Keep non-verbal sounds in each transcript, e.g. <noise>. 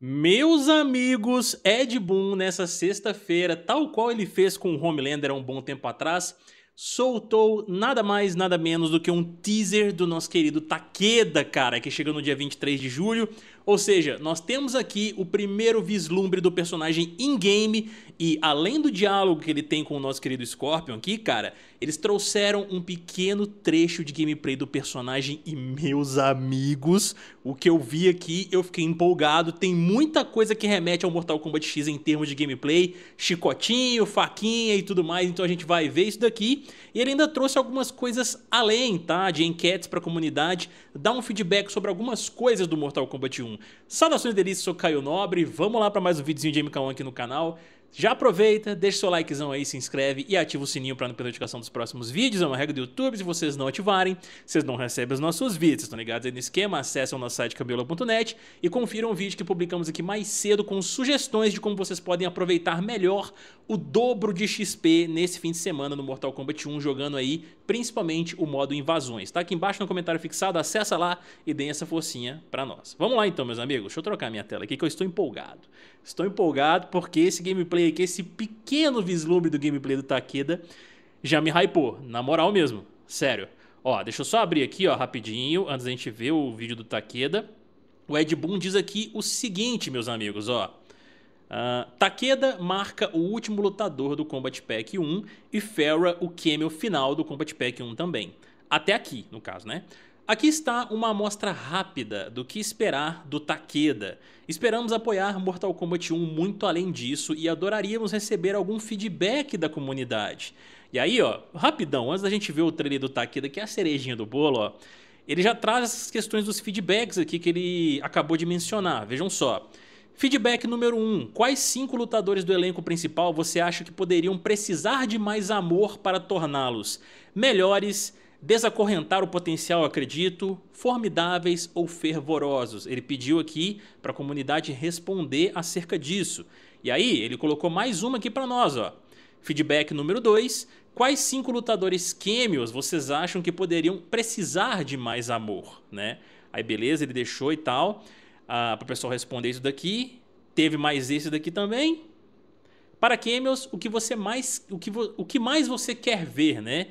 Meus amigos, Ed Boon, nessa sexta-feira, tal qual ele fez com o Homelander há um bom tempo atrás, soltou nada mais, nada menos do que um teaser do nosso querido Takeda, cara, que chega no dia 23 de julho. Ou seja, nós temos aqui o primeiro vislumbre do personagem in-game e além do diálogo que ele tem com o nosso querido Scorpion aqui, cara, eles trouxeram um pequeno trecho de gameplay do personagem e meus amigos, o que eu vi aqui, eu fiquei empolgado, tem muita coisa que remete ao Mortal Kombat X em termos de gameplay, chicotinho, faquinha e tudo mais, então a gente vai ver isso daqui. E ele ainda trouxe algumas coisas além, tá? De enquetes pra comunidade, dá um feedback sobre algumas coisas do Mortal Kombat 1. Saudações delícias, sou Caio Nobre, vamos lá para mais um videozinho de MK1 aqui no canal. Já aproveita, deixa seu likezão aí, se inscreve e ativa o sininho para não perder a notificação dos próximos vídeos. É uma regra do YouTube, se vocês não ativarem, vocês não recebem os nossos vídeos, estão ligados aí no esquema? Acessem o nosso site cabelo.net e confiram um vídeo que publicamos aqui mais cedo com sugestões de como vocês podem aproveitar melhor o dobro de XP nesse fim de semana no Mortal Kombat 1, jogando aí principalmente o modo invasões. Tá aqui embaixo no comentário fixado, acessa lá e deem essa forcinha para nós. Vamos lá então, meus amigos, deixa eu trocar minha tela aqui que eu estou empolgado. Estou empolgado porque esse gameplay gameplay, que esse pequeno vislumbre do gameplay do Takeda já me hypou, na moral mesmo, sério. Ó, deixa eu só abrir aqui, ó, rapidinho, antes da gente ver o vídeo do Takeda. O Ed Boon diz aqui o seguinte, meus amigos, ó. Uh, Takeda marca o último lutador do Combat Pack 1 e Ferra o cameo final do Combat Pack 1 também. Até aqui, no caso, né? Aqui está uma amostra rápida do que esperar do Takeda. Esperamos apoiar Mortal Kombat 1 muito além disso e adoraríamos receber algum feedback da comunidade. E aí, ó, rapidão, antes da gente ver o trailer do Takeda, que é a cerejinha do bolo, ó, ele já traz essas questões dos feedbacks aqui que ele acabou de mencionar. Vejam só. Feedback número 1. Um, quais cinco lutadores do elenco principal você acha que poderiam precisar de mais amor para torná-los melhores, desacorrentar o potencial, acredito, formidáveis ou fervorosos. Ele pediu aqui para a comunidade responder acerca disso. E aí, ele colocou mais uma aqui para nós, ó. Feedback número 2, quais cinco lutadores quêmios vocês acham que poderiam precisar de mais amor, né? Aí beleza, ele deixou e tal, ah, para o pessoal responder isso daqui. Teve mais esse daqui também. Para quêmios, o que você mais, o que, o que mais você quer ver, né?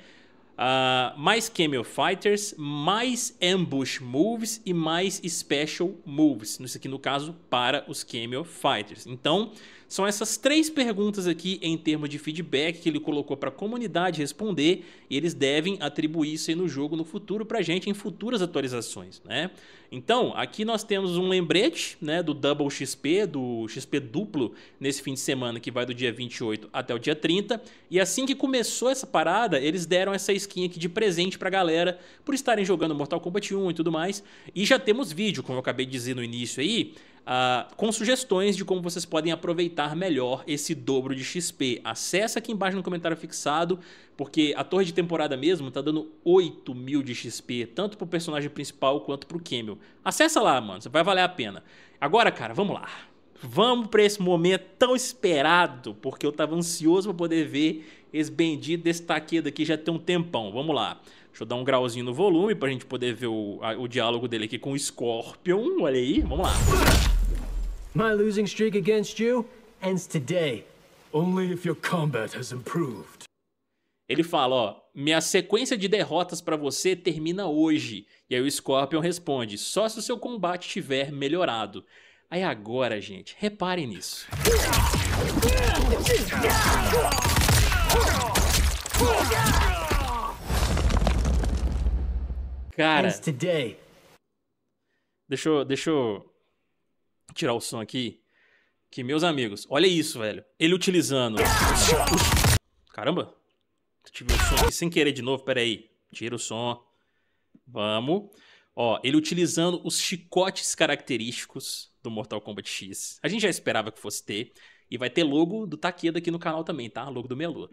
uh, mais Camel Fighters, mais Ambush Moves e mais Special Moves. Isso aqui, no caso, para os Camel Fighters. Então, são essas três perguntas aqui em termos de feedback que ele colocou para a comunidade responder e eles devem atribuir isso aí no jogo no futuro para a gente em futuras atualizações, né? Então, aqui nós temos um lembrete né, do Double XP, do XP duplo nesse fim de semana que vai do dia 28 até o dia 30 e assim que começou essa parada, eles deram essa skin aqui de presente para a galera por estarem jogando Mortal Kombat 1 e tudo mais e já temos vídeo, como eu acabei de dizer no início aí, uh, com sugestões de como vocês podem aproveitar melhor esse dobro de XP. Acesse aqui embaixo no comentário fixado, porque a torre de temporada mesmo tá dando 8 mil de XP, tanto pro personagem principal quanto pro Camel. Acessa lá, mano, vai valer a pena. Agora, cara, vamos lá. Vamos para esse momento tão esperado, porque eu estava ansioso para poder ver esse bendito desse daqui aqui já tem um tempão. Vamos lá. Deixa eu dar um grauzinho no volume para a gente poder ver o, a, o diálogo dele aqui com o Scorpion. Olha aí, vamos lá. My losing streak against you ends today. Only if your combat has improved. Ele fala, ó, minha sequência de derrotas para você termina hoje. E aí o Scorpion responde, só se o seu combate tiver melhorado. Aí agora, gente, reparem nisso. Cara, deixa eu, deixa eu tirar o som aqui. Que meus amigos, olha isso, velho. Ele utilizando. Caramba! Tive o som aqui sem querer de novo, peraí. Tira o som. Vamos. Ó, ele utilizando os chicotes característicos do Mortal Kombat X. A gente já esperava que fosse ter. E vai ter logo do Takeda aqui no canal também, tá? Logo do Melu.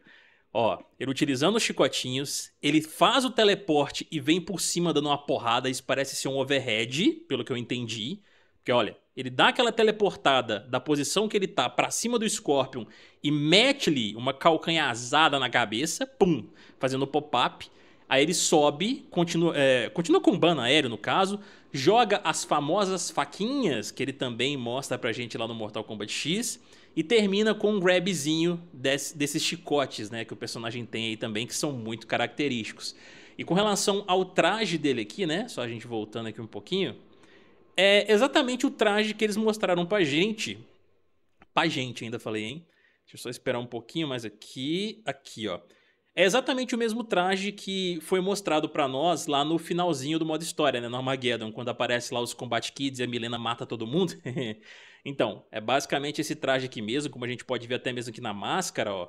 Ó, ele utilizando os chicotinhos, ele faz o teleporte e vem por cima dando uma porrada. Isso parece ser um overhead, pelo que eu entendi. Porque, olha, ele dá aquela teleportada da posição que ele tá para cima do Scorpion e mete-lhe uma calcanhazada na cabeça, pum, fazendo pop-up. Aí ele sobe, continua, é, continua com o ban aéreo, no caso, joga as famosas faquinhas, que ele também mostra pra gente lá no Mortal Kombat X, e termina com um grabzinho desse, desses chicotes, né, que o personagem tem aí também, que são muito característicos. E com relação ao traje dele aqui, né, só a gente voltando aqui um pouquinho, é exatamente o traje que eles mostraram pra gente. Pra gente, ainda falei, hein? Deixa eu só esperar um pouquinho mais aqui. Aqui, ó. É exatamente o mesmo traje que foi mostrado para nós lá no finalzinho do modo história, né? No Armageddon, quando aparece lá os Combat Kids e a Milena mata todo mundo. <laughs> então, é basicamente esse traje aqui mesmo, como a gente pode ver até mesmo aqui na máscara, ó.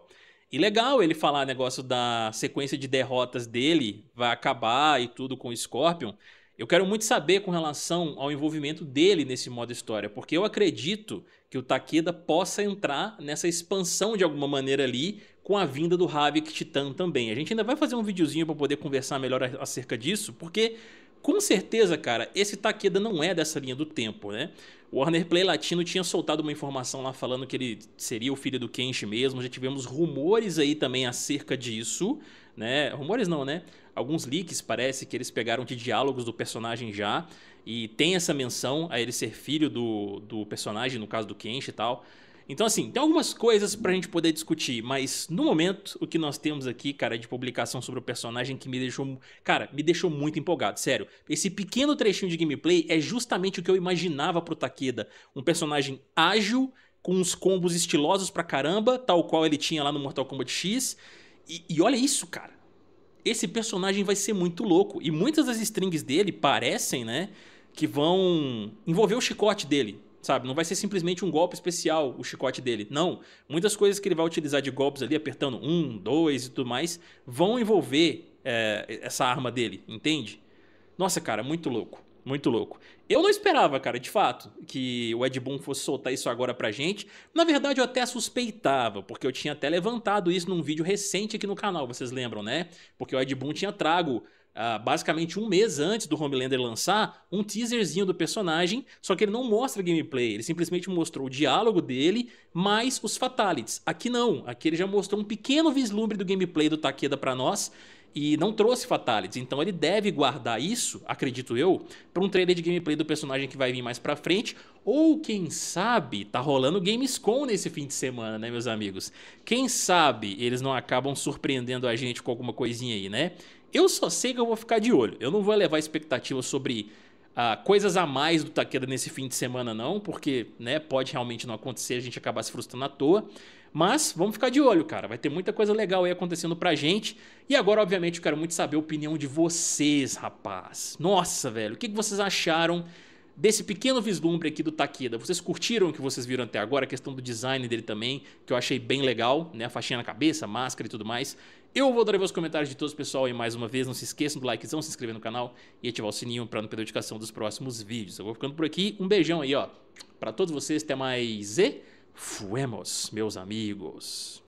E legal ele falar negócio da sequência de derrotas dele, vai acabar e tudo com o Scorpion. Eu quero muito saber com relação ao envolvimento dele nesse modo história, porque eu acredito que o Takeda possa entrar nessa expansão de alguma maneira ali com a vinda do Havik Titan também. A gente ainda vai fazer um videozinho para poder conversar melhor acerca disso, porque com certeza, cara, esse Takeda não é dessa linha do tempo, né? O Warner Play Latino tinha soltado uma informação lá falando que ele seria o filho do Kenshi mesmo, já tivemos rumores aí também acerca disso, né? Rumores não, né? Alguns leaks, parece, que eles pegaram de diálogos do personagem já, e tem essa menção a ele ser filho do, do personagem, no caso do Kenshi e tal. Então, assim, tem algumas coisas pra gente poder discutir, mas no momento, o que nós temos aqui, cara, de publicação sobre o personagem que me deixou. Cara, me deixou muito empolgado, sério. Esse pequeno trechinho de gameplay é justamente o que eu imaginava pro Takeda. Um personagem ágil, com uns combos estilosos pra caramba, tal qual ele tinha lá no Mortal Kombat X. E, e, olha isso, cara. Esse personagem vai ser muito louco. E muitas das strings dele parecem, né? Que vão envolver o chicote dele sabe? Não vai ser simplesmente um golpe especial o chicote dele. Não. Muitas coisas que ele vai utilizar de golpes ali, apertando um, dois e tudo mais, vão envolver é, essa arma dele, entende? Nossa, cara, muito louco. Muito louco. Eu não esperava, cara, de fato, que o Ed Boon fosse soltar isso agora pra gente. Na verdade, eu até suspeitava, porque eu tinha até levantado isso num vídeo recente aqui no canal, vocês lembram, né? Porque o Ed Boon tinha trago Uh, basicamente um mês antes do Homelander lançar, um teaserzinho do personagem, só que ele não mostra gameplay, ele simplesmente mostrou o diálogo dele, mais os fatalities. Aqui não, aqui ele já mostrou um pequeno vislumbre do gameplay do Takeda para nós e não trouxe fatalities, então ele deve guardar isso, acredito eu, para um trailer de gameplay do personagem que vai vir mais para frente, ou quem sabe tá rolando Gamescom nesse fim de semana, né, meus amigos? Quem sabe eles não acabam surpreendendo a gente com alguma coisinha aí, né? Eu só sei que eu vou ficar de olho. Eu não vou levar expectativa sobre ah, coisas a mais do Takeda nesse fim de semana, não, porque né, pode realmente não acontecer, a gente acabar se frustrando à toa. Mas vamos ficar de olho, cara. Vai ter muita coisa legal aí acontecendo pra gente. E agora, obviamente, eu quero muito saber a opinião de vocês, rapaz. Nossa, velho, o que vocês acharam desse pequeno vislumbre aqui do Takeda. Vocês curtiram o que vocês viram até agora? A questão do design dele também, que eu achei bem legal, né? A faixinha na cabeça, máscara e tudo mais. Eu vou dar os comentários de todos, pessoal, e mais uma vez, não se esqueçam do likezão, se inscrever no canal e ativar o sininho para não perder a notificação dos próximos vídeos. Eu vou ficando por aqui. Um beijão aí, ó, para todos vocês. Até mais e fuemos, meus amigos.